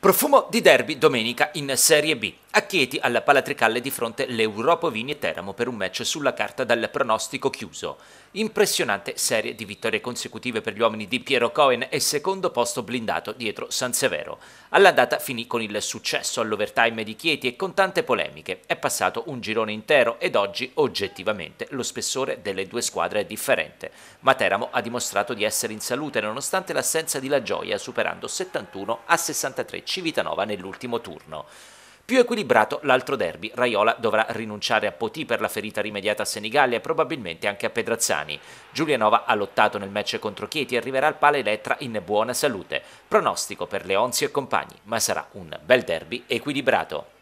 Profumo di derby domenica in Serie B. A Chieti, alla Pala Tricalle di fronte l'Europa Vini e Teramo per un match sulla carta dal pronostico chiuso. Impressionante serie di vittorie consecutive per gli uomini di Piero Cohen e secondo posto blindato dietro San Severo. All'andata finì con il successo all'overtime di Chieti e con tante polemiche. È passato un girone intero ed oggi oggettivamente lo spessore delle due squadre è differente. Ma Teramo ha dimostrato di essere in salute nonostante l'assenza di La Gioia superando 71 a 63 Civitanova nell'ultimo turno. Più equilibrato l'altro derby, Raiola dovrà rinunciare a Potì per la ferita rimediata a Senigallia e probabilmente anche a Pedrazzani. Giulianova ha lottato nel match contro Chieti e arriverà al Pale Elettra in buona salute. Pronostico per Leonzi e compagni, ma sarà un bel derby equilibrato.